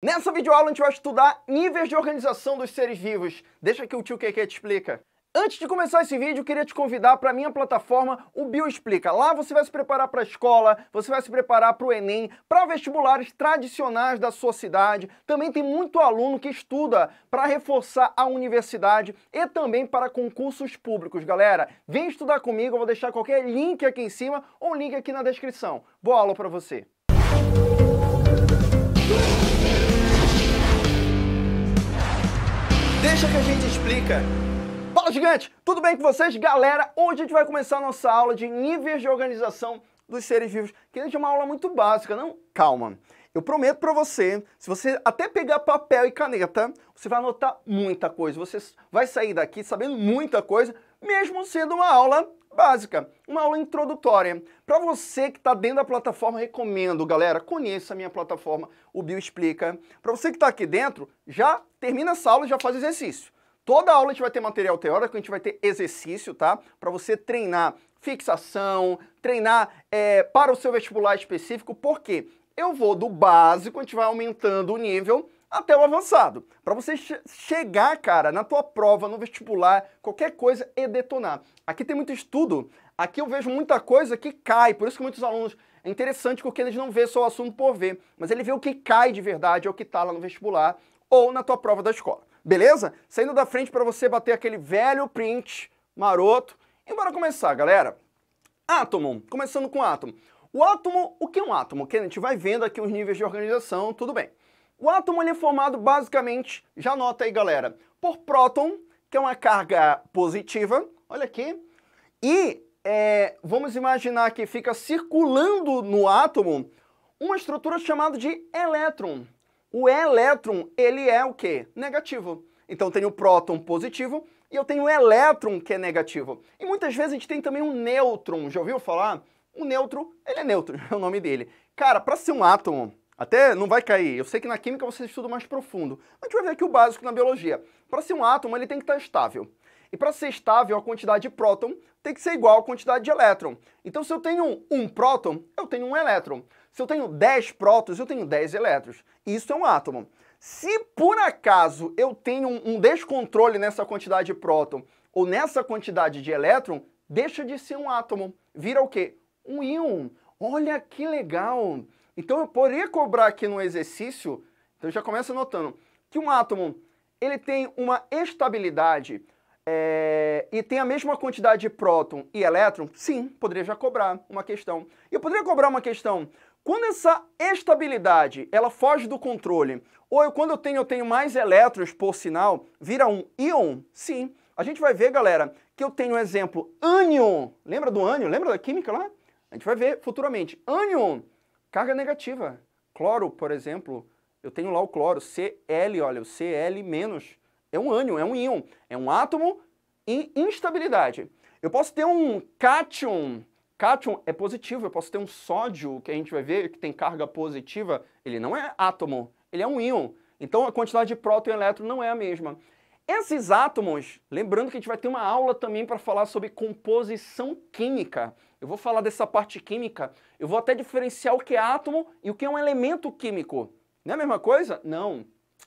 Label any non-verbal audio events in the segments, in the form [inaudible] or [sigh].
Nessa videoaula a gente vai estudar níveis de organização dos seres vivos. Deixa que o tio Keke te explica. Antes de começar esse vídeo, eu queria te convidar para a minha plataforma, o Bioexplica. Lá você vai se preparar para a escola, você vai se preparar para o Enem, para vestibulares tradicionais da sua cidade. Também tem muito aluno que estuda para reforçar a universidade e também para concursos públicos, galera. Vem estudar comigo, eu vou deixar qualquer link aqui em cima ou um link aqui na descrição. Boa aula para você! Deixa que a gente explica. Fala gigante, tudo bem com vocês? Galera, hoje a gente vai começar a nossa aula de níveis de organização dos seres vivos, que é uma aula muito básica, não? Calma. Eu prometo para você, se você até pegar papel e caneta, você vai anotar muita coisa. Você vai sair daqui sabendo muita coisa mesmo sendo uma aula básica, uma aula introdutória. Para você que está dentro da plataforma, recomendo, galera, conheça a minha plataforma, o Bio Explica. Para você que está aqui dentro, já termina essa aula e já faz exercício. Toda aula a gente vai ter material teórico, a gente vai ter exercício, tá? Para você treinar fixação, treinar é, para o seu vestibular específico, porque eu vou do básico, a gente vai aumentando o nível até o avançado. Para você chegar, cara, na tua prova, no vestibular, qualquer coisa e é detonar. Aqui tem muito estudo, aqui eu vejo muita coisa que cai, por isso que muitos alunos é interessante porque eles não vê só o assunto por ver, mas ele vê o que cai de verdade, é o que está lá no vestibular ou na tua prova da escola. Beleza? Saindo da frente para você bater aquele velho print maroto. E bora começar, galera. Átomo, começando com átomo. O átomo, o que é um átomo? Que a gente vai vendo aqui os níveis de organização, tudo bem. O átomo ele é formado basicamente, já nota aí galera, por próton, que é uma carga positiva, olha aqui, e é, vamos imaginar que fica circulando no átomo uma estrutura chamada de elétron. O elétron, ele é o quê? Negativo. Então tenho o próton positivo e eu tenho o elétron que é negativo. E muitas vezes a gente tem também um nêutron, já ouviu falar? O nêutron, ele é neutro, [laughs] é o nome dele. Cara, para ser um átomo, até não vai cair. Eu sei que na química você estuda mais profundo, mas a gente vai ver aqui o básico na biologia. Para ser um átomo, ele tem que estar estável. E para ser estável, a quantidade de próton tem que ser igual à quantidade de elétron. Então, se eu tenho um próton, eu tenho um elétron. Se eu tenho 10 prótons, eu tenho 10 elétrons. Isso é um átomo. Se por acaso eu tenho um descontrole nessa quantidade de próton ou nessa quantidade de elétron, deixa de ser um átomo. Vira o quê? Um íon. Olha que legal! Então eu poderia cobrar aqui no exercício, então já começa notando, que um átomo ele tem uma estabilidade é, e tem a mesma quantidade de próton e elétron, sim, poderia já cobrar uma questão. E eu poderia cobrar uma questão, quando essa estabilidade ela foge do controle, ou eu, quando eu tenho, eu tenho mais elétrons por sinal, vira um íon, sim, a gente vai ver, galera, que eu tenho um exemplo ânion, lembra do ânion, lembra da química lá? A gente vai ver futuramente, ânion, Carga negativa. Cloro, por exemplo, eu tenho lá o cloro, Cl, olha, o Cl- é um ânion, é um íon, é um átomo em instabilidade. Eu posso ter um cátion, cátion é positivo, eu posso ter um sódio, que a gente vai ver que tem carga positiva, ele não é átomo, ele é um íon. Então a quantidade de próton e elétron não é a mesma. Esses átomos, lembrando que a gente vai ter uma aula também para falar sobre composição química eu vou falar dessa parte química, eu vou até diferenciar o que é átomo e o que é um elemento químico. Não é a mesma coisa? Não.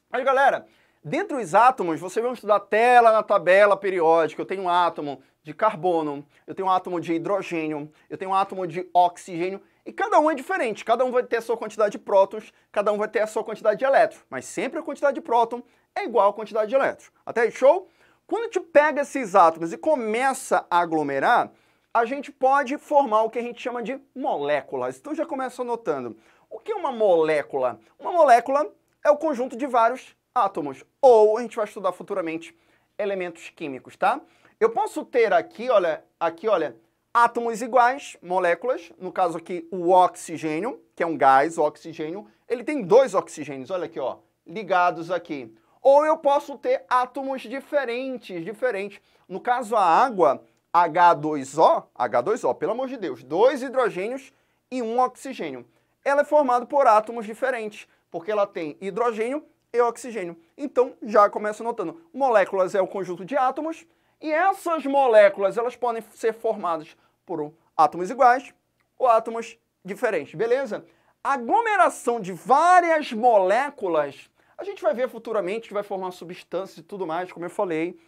Mas galera, dentro dos átomos, você vai estudar tela na tabela periódica, eu tenho um átomo de carbono, eu tenho um átomo de hidrogênio, eu tenho um átomo de oxigênio, e cada um é diferente, cada um vai ter a sua quantidade de prótons, cada um vai ter a sua quantidade de elétrons, mas sempre a quantidade de próton é igual à quantidade de elétrons. Até aí, show? Quando a gente pega esses átomos e começa a aglomerar, a gente pode formar o que a gente chama de moléculas. Então já começa anotando. O que é uma molécula? Uma molécula é o conjunto de vários átomos, ou a gente vai estudar futuramente elementos químicos, tá? Eu posso ter aqui, olha, aqui, olha, átomos iguais, moléculas, no caso aqui o oxigênio, que é um gás, o oxigênio, ele tem dois oxigênios, olha aqui, ó, ligados aqui. Ou eu posso ter átomos diferentes, diferentes. No caso a água, H2O, H2O, pelo amor de Deus, dois hidrogênios e um oxigênio. Ela é formada por átomos diferentes, porque ela tem hidrogênio e oxigênio. Então, já começa notando, moléculas é o conjunto de átomos, e essas moléculas, elas podem ser formadas por átomos iguais ou átomos diferentes, beleza? A aglomeração de várias moléculas, a gente vai ver futuramente que vai formar substâncias e tudo mais, como eu falei,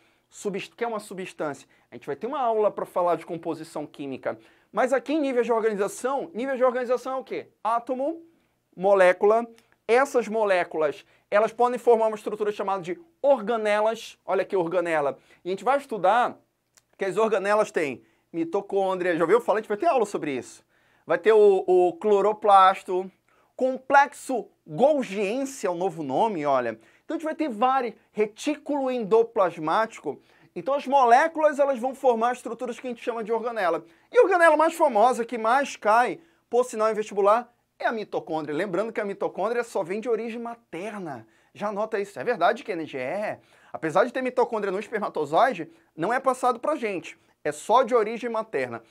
que é uma substância. A gente vai ter uma aula para falar de composição química. Mas aqui em nível de organização, nível de organização é o quê? Átomo, molécula. Essas moléculas, elas podem formar uma estrutura chamada de organelas. Olha aqui, organela. E a gente vai estudar que as organelas têm mitocôndria. Já ouviu falar? A gente vai ter aula sobre isso. Vai ter o, o cloroplasto, complexo Golgiense é o novo nome, olha. Então a gente vai ter vários retículo endoplasmático. Então as moléculas elas vão formar estruturas que a gente chama de organela. E a organela mais famosa que mais cai por sinal em vestibular é a mitocôndria. Lembrando que a mitocôndria só vem de origem materna. Já anota isso. É verdade, Kennedy? É. Apesar de ter mitocôndria no espermatozoide, não é passado para gente. É só de origem materna.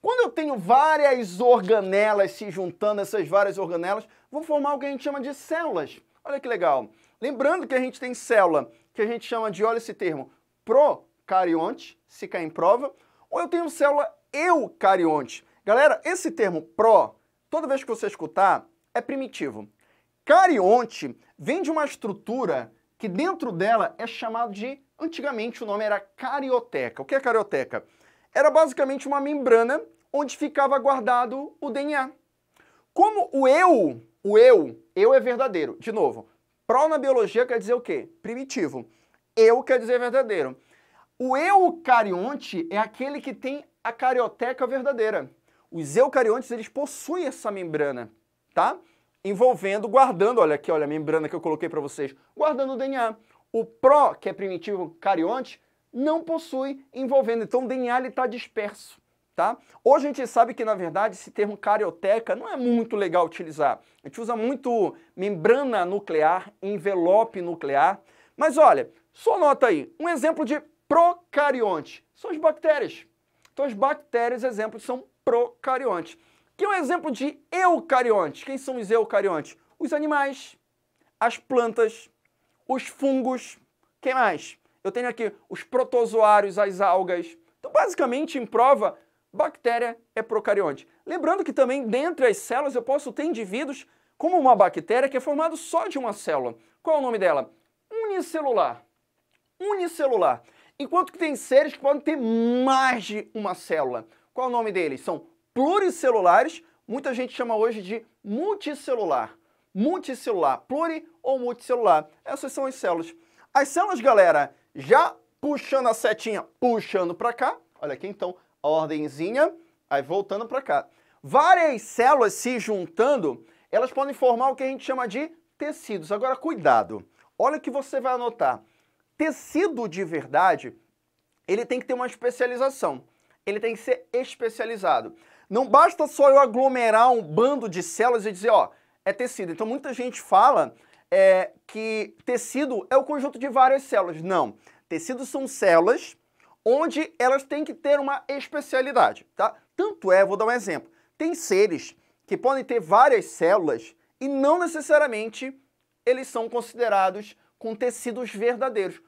Quando eu tenho várias organelas se juntando, essas várias organelas, vão formar o que a gente chama de células. Olha que legal. Lembrando que a gente tem célula, que a gente chama de, olha esse termo, procarionte, se cair em prova, ou eu tenho célula eucarionte. Galera, esse termo pró, toda vez que você escutar, é primitivo. Carionte vem de uma estrutura que dentro dela é chamado de, antigamente o nome era carioteca. O que é carioteca? Era basicamente uma membrana onde ficava guardado o DNA. Como o eu, o eu eu é verdadeiro. De novo, pró na biologia quer dizer o quê? Primitivo. Eu quer dizer verdadeiro. O eucarionte é aquele que tem a carioteca verdadeira. Os eucariontes, eles possuem essa membrana, tá? Envolvendo, guardando, olha aqui, olha a membrana que eu coloquei para vocês, guardando o DNA. O pró, que é primitivo carionte, não possui envolvendo. Então o DNA está disperso tá? Hoje a gente sabe que, na verdade, esse termo carioteca não é muito legal utilizar. A gente usa muito membrana nuclear, envelope nuclear. Mas olha, só nota aí, um exemplo de procarionte são as bactérias. Então as bactérias, exemplos, são procariontes. Que é um exemplo de eucariontes. Quem são os eucariontes? Os animais, as plantas, os fungos, quem mais? Eu tenho aqui os protozoários, as algas. Então, basicamente, em prova, Bactéria é procarionte. Lembrando que também dentre as células eu posso ter indivíduos como uma bactéria que é formado só de uma célula. Qual é o nome dela? Unicelular. Unicelular. Enquanto que tem seres que podem ter mais de uma célula. Qual é o nome deles? São pluricelulares, muita gente chama hoje de multicelular. Multicelular, pluri ou multicelular. Essas são as células. As células, galera, já puxando a setinha, puxando para cá, olha aqui então, ordenzinha, aí voltando para cá. Várias células se juntando, elas podem formar o que a gente chama de tecidos. Agora, cuidado. Olha o que você vai anotar. Tecido de verdade, ele tem que ter uma especialização. Ele tem que ser especializado. Não basta só eu aglomerar um bando de células e dizer, ó, é tecido. Então, muita gente fala é, que tecido é o conjunto de várias células. Não. Tecidos são células onde elas têm que ter uma especialidade, tá? Tanto é, vou dar um exemplo, tem seres que podem ter várias células e não necessariamente eles são considerados com tecidos verdadeiros.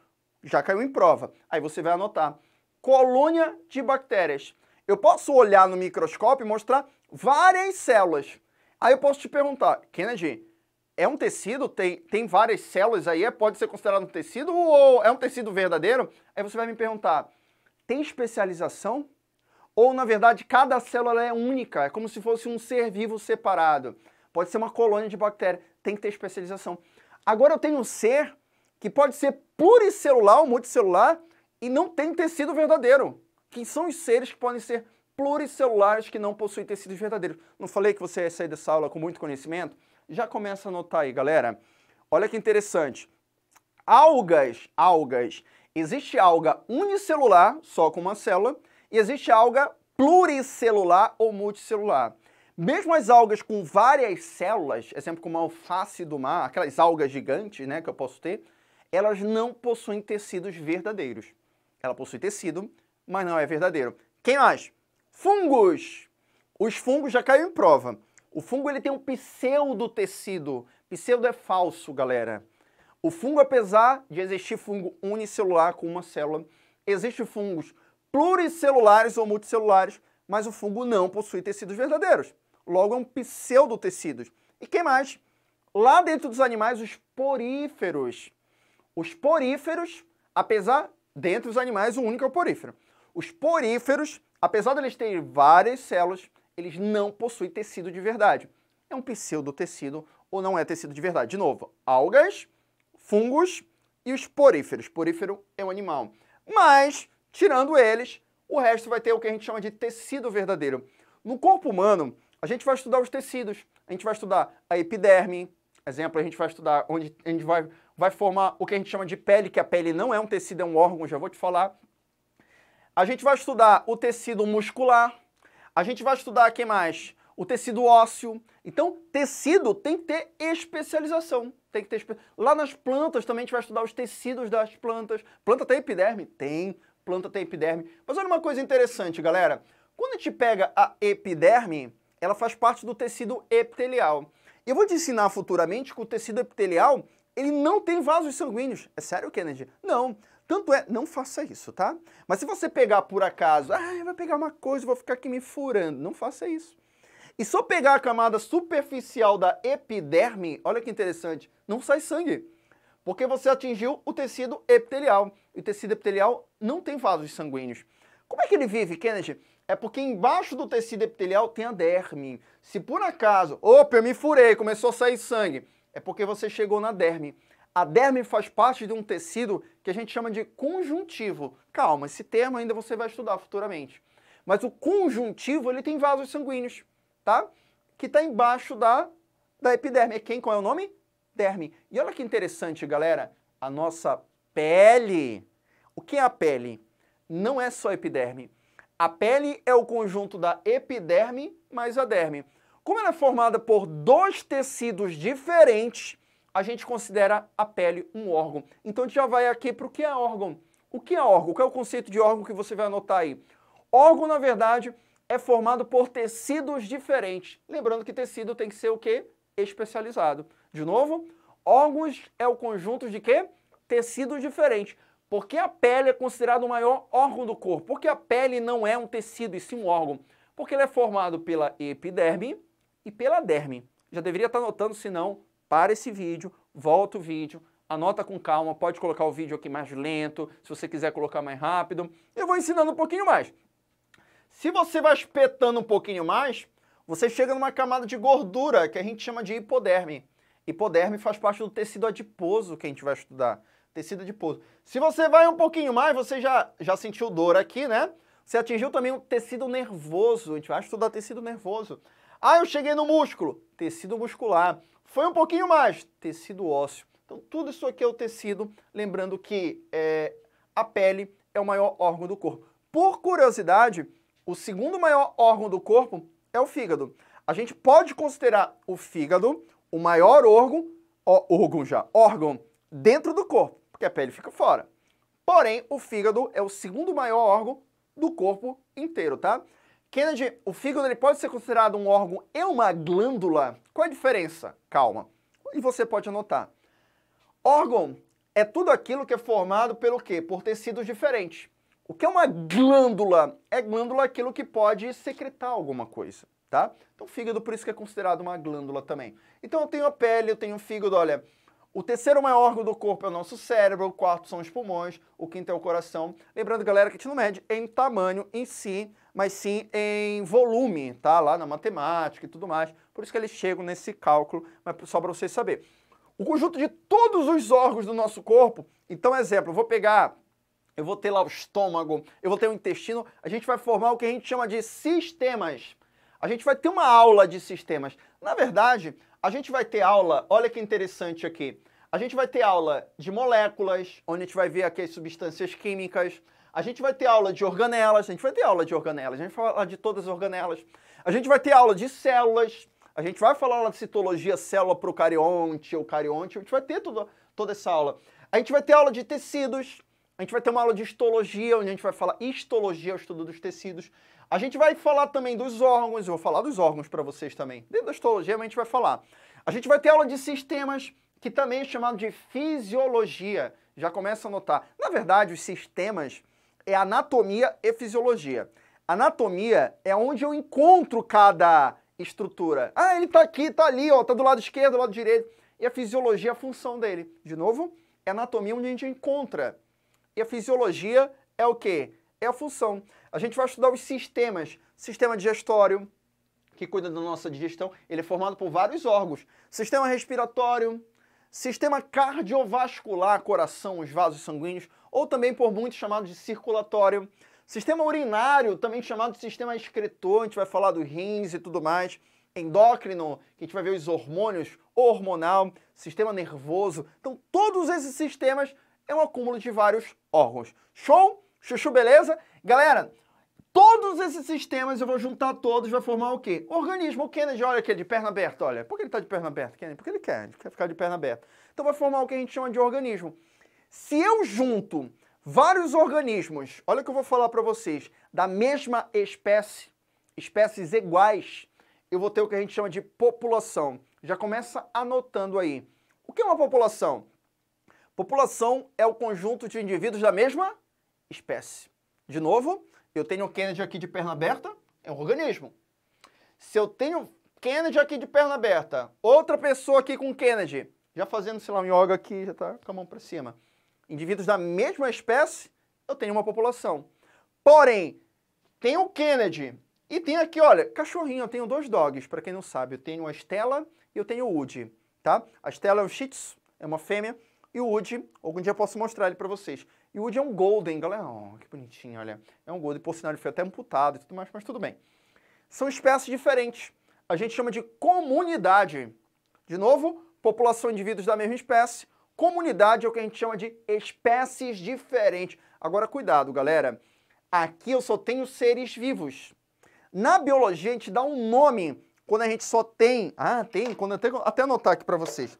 Já caiu em prova. Aí você vai anotar. Colônia de bactérias. Eu posso olhar no microscópio e mostrar várias células. Aí eu posso te perguntar, Kennedy, é um tecido? Tem, tem várias células aí? É, pode ser considerado um tecido ou é um tecido verdadeiro? Aí você vai me perguntar, tem especialização? Ou, na verdade, cada célula é única, é como se fosse um ser vivo separado. Pode ser uma colônia de bactéria, tem que ter especialização. Agora eu tenho um ser que pode ser pluricelular ou multicelular e não tem tecido verdadeiro. Quem são os seres que podem ser pluricelulares que não possuem tecidos verdadeiros? Não falei que você ia sair dessa aula com muito conhecimento? Já começa a anotar aí, galera. Olha que interessante. Algas, algas, Existe alga unicelular, só com uma célula, e existe alga pluricelular ou multicelular. Mesmo as algas com várias células, exemplo é como a alface do mar, aquelas algas gigantes né, que eu posso ter, elas não possuem tecidos verdadeiros. Ela possui tecido, mas não é verdadeiro. Quem mais? Fungos! Os fungos já caiu em prova. O fungo ele tem um pseudo tecido. Pseudo é falso, galera. O fungo, apesar de existir fungo unicelular com uma célula, existem fungos pluricelulares ou multicelulares, mas o fungo não possui tecidos verdadeiros. Logo, é um pseudotecidos. E quem mais? Lá dentro dos animais, os poríferos. Os poríferos, apesar, dentro dos animais, o único é o porífero. Os poríferos, apesar de eles terem várias células, eles não possuem tecido de verdade. É um pseudotecido ou não é tecido de verdade. De novo, algas fungos e os poríferos. Porífero é um animal. Mas, tirando eles, o resto vai ter o que a gente chama de tecido verdadeiro. No corpo humano, a gente vai estudar os tecidos. A gente vai estudar a epiderme, exemplo, a gente vai estudar onde a gente vai, vai formar o que a gente chama de pele, que a pele não é um tecido, é um órgão, já vou te falar. A gente vai estudar o tecido muscular. A gente vai estudar que mais? O tecido ósseo. Então, tecido tem que ter especialização tem que ter. Lá nas plantas também a gente vai estudar os tecidos das plantas. Planta tem epiderme? Tem, planta tem epiderme. Mas olha uma coisa interessante, galera. Quando a gente pega a epiderme, ela faz parte do tecido epitelial. Eu vou te ensinar futuramente que o tecido epitelial, ele não tem vasos sanguíneos. É sério, Kennedy? Não. Tanto é, não faça isso, tá? Mas se você pegar por acaso, ah, vai pegar uma coisa, vou ficar aqui me furando, não faça isso. E só pegar a camada superficial da epiderme, olha que interessante, não sai sangue, porque você atingiu o tecido epitelial. E o tecido epitelial não tem vasos sanguíneos. Como é que ele vive, Kennedy? É porque embaixo do tecido epitelial tem a derme. Se por acaso, opa, eu me furei, começou a sair sangue, é porque você chegou na derme. A derme faz parte de um tecido que a gente chama de conjuntivo. Calma, esse termo ainda você vai estudar futuramente. Mas o conjuntivo, ele tem vasos sanguíneos tá? Que está embaixo da, da epiderme. É quem? Qual é o nome? Derme. E olha que interessante, galera. A nossa pele. O que é a pele? Não é só epiderme. A pele é o conjunto da epiderme mais a derme. Como ela é formada por dois tecidos diferentes, a gente considera a pele um órgão. Então a gente já vai aqui para o que é órgão. O que é órgão? Qual é o conceito de órgão que você vai anotar aí? Órgão, na verdade, é formado por tecidos diferentes. Lembrando que tecido tem que ser o quê? Especializado. De novo, órgãos é o conjunto de quê? Tecidos diferentes. Por que a pele é considerado o maior órgão do corpo? Porque a pele não é um tecido, e sim um órgão. Porque ele é formado pela epiderme e pela derme. Já deveria estar anotando, se não, para esse vídeo, volta o vídeo, anota com calma, pode colocar o vídeo aqui mais lento, se você quiser colocar mais rápido. Eu vou ensinando um pouquinho mais. Se você vai espetando um pouquinho mais, você chega numa camada de gordura que a gente chama de hipoderme. Hipoderme faz parte do tecido adiposo que a gente vai estudar. Tecido adiposo. Se você vai um pouquinho mais, você já, já sentiu dor aqui, né? Você atingiu também o tecido nervoso. A gente vai estudar tecido nervoso. Ah, eu cheguei no músculo. Tecido muscular. Foi um pouquinho mais. Tecido ósseo. Então, tudo isso aqui é o tecido. Lembrando que é, a pele é o maior órgão do corpo. Por curiosidade, o segundo maior órgão do corpo é o fígado. A gente pode considerar o fígado o maior órgão, ó, órgão já, órgão dentro do corpo, porque a pele fica fora. Porém, o fígado é o segundo maior órgão do corpo inteiro, tá? Kennedy, o fígado ele pode ser considerado um órgão e uma glândula? Qual é a diferença? Calma. E você pode anotar. Órgão é tudo aquilo que é formado pelo quê? Por tecidos diferentes. O que é uma glândula? É glândula aquilo que pode secretar alguma coisa, tá? Então, fígado, por isso que é considerado uma glândula também. Então, eu tenho a pele, eu tenho o fígado, olha. O terceiro maior órgão do corpo é o nosso cérebro, o quarto são os pulmões, o quinto é o coração. Lembrando, galera, que a gente não mede em tamanho em si, mas sim em volume, tá? Lá na matemática e tudo mais. Por isso que eles chegam nesse cálculo, mas só para vocês saberem. O conjunto de todos os órgãos do nosso corpo. Então, exemplo, eu vou pegar eu vou ter lá o estômago, eu vou ter o intestino, a gente vai formar o que a gente chama de sistemas. A gente vai ter uma aula de sistemas. Na verdade, a gente vai ter aula, olha que interessante aqui. A gente vai ter aula de moléculas, onde a gente vai ver aqui as substâncias químicas. A gente vai ter aula de organelas, a gente vai ter aula de organelas, a gente vai falar de todas as organelas. A gente vai ter aula de células, a gente vai falar de citologia célula procarionte, eucarionte, a gente vai ter tudo, toda essa aula. A gente vai ter aula de tecidos, a gente vai ter uma aula de histologia, onde a gente vai falar histologia, o estudo dos tecidos. A gente vai falar também dos órgãos, eu vou falar dos órgãos para vocês também. Dentro da histologia, a gente vai falar. A gente vai ter aula de sistemas, que também é chamado de fisiologia. Já começa a notar. Na verdade, os sistemas é anatomia e fisiologia. Anatomia é onde eu encontro cada estrutura. Ah, ele está aqui, está ali, ó, tá do lado esquerdo, do lado direito. E a fisiologia é a função dele. De novo, é anatomia onde a gente encontra e a fisiologia é o quê? É a função. A gente vai estudar os sistemas, sistema digestório, que cuida da nossa digestão, ele é formado por vários órgãos. Sistema respiratório, sistema cardiovascular, coração, os vasos sanguíneos, ou também por muitos chamado de circulatório. Sistema urinário, também chamado de sistema excretor, a gente vai falar dos rins e tudo mais. Endócrino, que a gente vai ver os hormônios, hormonal, sistema nervoso. Então, todos esses sistemas é um acúmulo de vários órgãos. Show? Chuchu, beleza? Galera, todos esses sistemas eu vou juntar todos, vai formar o quê? Organismo. O Kennedy, olha aqui, de perna aberta, olha. Por que ele está de perna aberta, Kennedy? Porque ele quer, ele quer ficar de perna aberta. Então vai formar o que a gente chama de organismo. Se eu junto vários organismos, olha o que eu vou falar para vocês, da mesma espécie, espécies iguais, eu vou ter o que a gente chama de população. Já começa anotando aí. O que é uma população? População é o conjunto de indivíduos da mesma espécie. De novo, eu tenho Kennedy aqui de perna aberta, é um organismo. Se eu tenho Kennedy aqui de perna aberta, outra pessoa aqui com Kennedy, já fazendo, sei lá, um yoga aqui, já está com a mão para cima. Indivíduos da mesma espécie, eu tenho uma população. Porém, tem o Kennedy e tem aqui, olha, cachorrinho, eu tenho dois dogs, para quem não sabe. Eu tenho a Stella e eu tenho o Woody, tá? A Stella é um Shih Tzu, é uma fêmea, e o Wood, algum dia eu posso mostrar ele para vocês. E o Wood é um Golden, galera. Oh, que bonitinho, olha. É um Golden, por sinal ele foi até amputado e tudo mais, mas tudo bem. São espécies diferentes. A gente chama de comunidade. De novo, população de indivíduos da mesma espécie. Comunidade é o que a gente chama de espécies diferentes. Agora, cuidado, galera. Aqui eu só tenho seres vivos. Na biologia, a gente dá um nome quando a gente só tem... Ah, tem, quando tenho até anotar aqui para vocês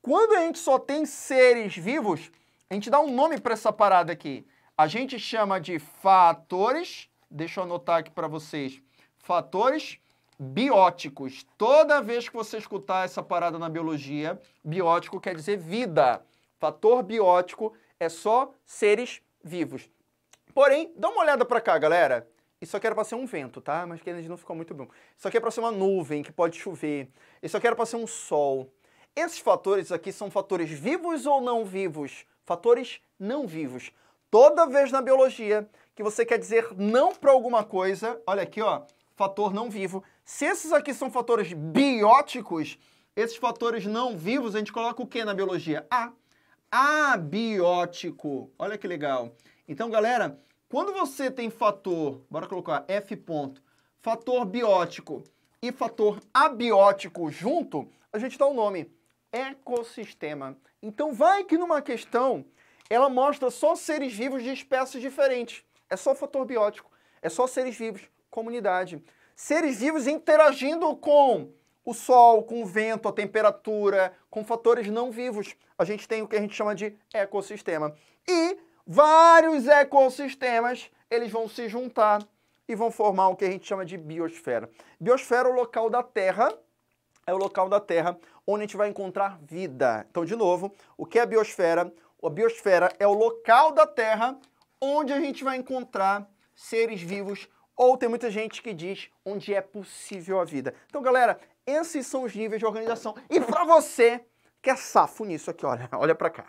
quando a gente só tem seres vivos, a gente dá um nome para essa parada aqui. A gente chama de fatores, deixa eu anotar aqui para vocês, fatores bióticos. Toda vez que você escutar essa parada na biologia, biótico quer dizer vida. Fator biótico é só seres vivos. Porém, dá uma olhada para cá, galera. Isso aqui era para ser um vento, tá? Mas que não ficou muito bom. Isso aqui é para ser uma nuvem que pode chover. Isso aqui era para ser um sol. Esses fatores aqui são fatores vivos ou não vivos? Fatores não vivos. Toda vez na biologia que você quer dizer não para alguma coisa, olha aqui, ó, fator não vivo. Se esses aqui são fatores bióticos, esses fatores não vivos, a gente coloca o que na biologia? A. Abiótico. Olha que legal. Então, galera, quando você tem fator, bora colocar F ponto, fator biótico e fator abiótico junto, a gente dá o um nome ecossistema. Então vai que numa questão ela mostra só seres vivos de espécies diferentes. É só fator biótico, é só seres vivos, comunidade. Seres vivos interagindo com o sol, com o vento, a temperatura, com fatores não vivos. A gente tem o que a gente chama de ecossistema. E vários ecossistemas, eles vão se juntar e vão formar o que a gente chama de biosfera. Biosfera é o local da Terra é o local da Terra onde a gente vai encontrar vida. Então, de novo, o que é a biosfera? A biosfera é o local da Terra onde a gente vai encontrar seres vivos ou tem muita gente que diz onde é possível a vida. Então, galera, esses são os níveis de organização. E para você que é safo nisso aqui, olha, [laughs] olha para cá.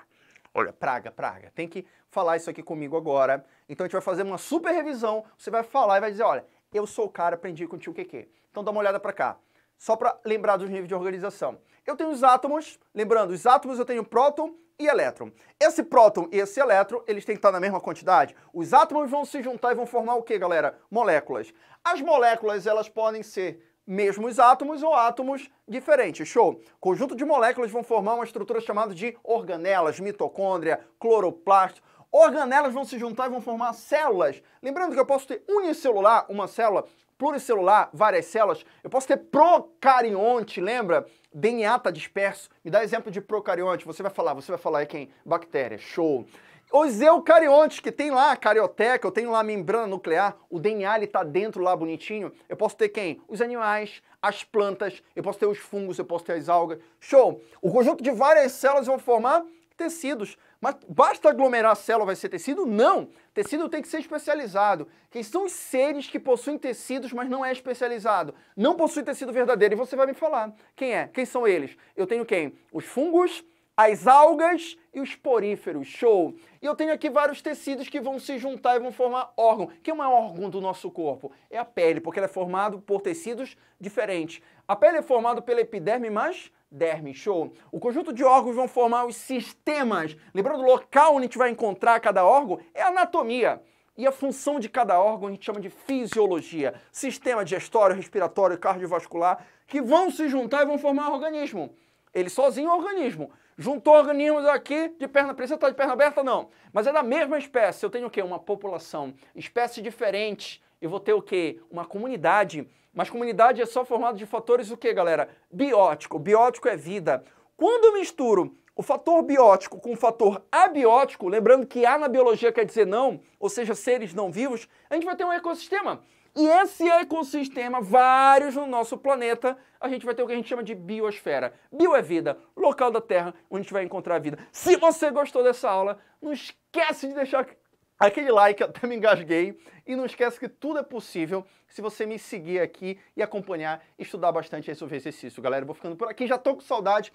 Olha, praga, praga. Tem que falar isso aqui comigo agora. Então a gente vai fazer uma super revisão. Você vai falar e vai dizer, olha, eu sou o cara, aprendi com o tio QQ. Então dá uma olhada para cá. Só para lembrar dos níveis de organização. Eu tenho os átomos, lembrando, os átomos eu tenho próton e elétron. Esse próton e esse elétron, eles têm que estar na mesma quantidade. Os átomos vão se juntar e vão formar o que, galera? Moléculas. As moléculas, elas podem ser mesmos átomos ou átomos diferentes. Show! Conjunto de moléculas vão formar uma estrutura chamada de organelas, mitocôndria, cloroplasto. Organelas vão se juntar e vão formar células. Lembrando que eu posso ter unicelular, uma célula, pluricelular, várias células. Eu posso ter procarionte, lembra? DNA está disperso. Me dá exemplo de procarionte. Você vai falar, você vai falar é quem? Bactéria, show. Os eucariontes, que tem lá a carioteca, eu tenho lá a membrana nuclear, o DNA está tá dentro lá bonitinho. Eu posso ter quem? Os animais, as plantas, eu posso ter os fungos, eu posso ter as algas. Show! O conjunto de várias células vão formar tecidos. Mas basta aglomerar célula vai ser tecido? Não! Tecido tem que ser especializado. Quem são os seres que possuem tecidos, mas não é especializado? Não possui tecido verdadeiro. E você vai me falar. Quem é? Quem são eles? Eu tenho quem? Os fungos, as algas e os poríferos. Show! E eu tenho aqui vários tecidos que vão se juntar e vão formar órgão. Que é um órgão do nosso corpo? É a pele, porque ela é formada por tecidos diferentes. A pele é formada pela epiderme mas derme. Show? O conjunto de órgãos vão formar os sistemas. Lembrando, o local onde a gente vai encontrar cada órgão é a anatomia. E a função de cada órgão a gente chama de fisiologia. Sistema digestório, respiratório, cardiovascular, que vão se juntar e vão formar o organismo. Ele sozinho é um organismo. Juntou organismos aqui, de perna presa, está de perna aberta, não. Mas é da mesma espécie. Eu tenho o quê? Uma população. Espécies diferentes eu vou ter o quê? Uma comunidade. Mas comunidade é só formada de fatores o quê, galera? Biótico. Biótico é vida. Quando eu misturo o fator biótico com o fator abiótico, lembrando que A na biologia quer dizer não, ou seja, seres não vivos, a gente vai ter um ecossistema. E esse ecossistema, vários no nosso planeta, a gente vai ter o que a gente chama de biosfera. Bio é vida, local da Terra onde a gente vai encontrar a vida. Se você gostou dessa aula, não esquece de deixar aquele like, até me engasguei. E não esquece que tudo é possível se você me seguir aqui e acompanhar, estudar bastante esse exercício. Galera, vou ficando por aqui, já tô com saudade.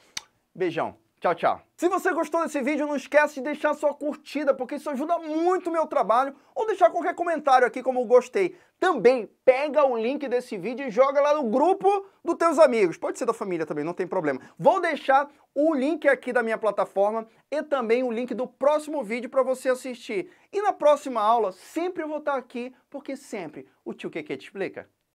Beijão. Tchau, tchau. Se você gostou desse vídeo, não esquece de deixar sua curtida, porque isso ajuda muito o meu trabalho, ou deixar qualquer comentário aqui como gostei. Também pega o link desse vídeo e joga lá no grupo dos teus amigos. Pode ser da família também, não tem problema. Vou deixar o link aqui da minha plataforma e também o link do próximo vídeo para você assistir. E na próxima aula, sempre vou estar aqui, porque sempre o tio Keke te explica.